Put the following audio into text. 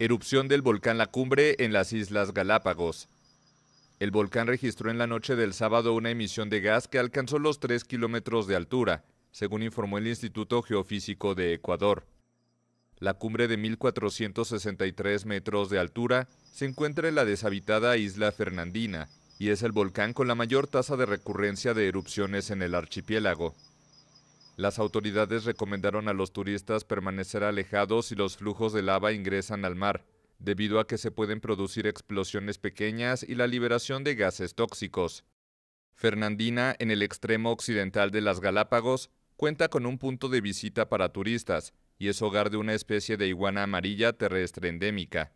Erupción del volcán La Cumbre en las Islas Galápagos. El volcán registró en la noche del sábado una emisión de gas que alcanzó los 3 kilómetros de altura, según informó el Instituto Geofísico de Ecuador. La cumbre de 1.463 metros de altura se encuentra en la deshabitada isla Fernandina y es el volcán con la mayor tasa de recurrencia de erupciones en el archipiélago. Las autoridades recomendaron a los turistas permanecer alejados si los flujos de lava ingresan al mar, debido a que se pueden producir explosiones pequeñas y la liberación de gases tóxicos. Fernandina, en el extremo occidental de las Galápagos, cuenta con un punto de visita para turistas y es hogar de una especie de iguana amarilla terrestre endémica.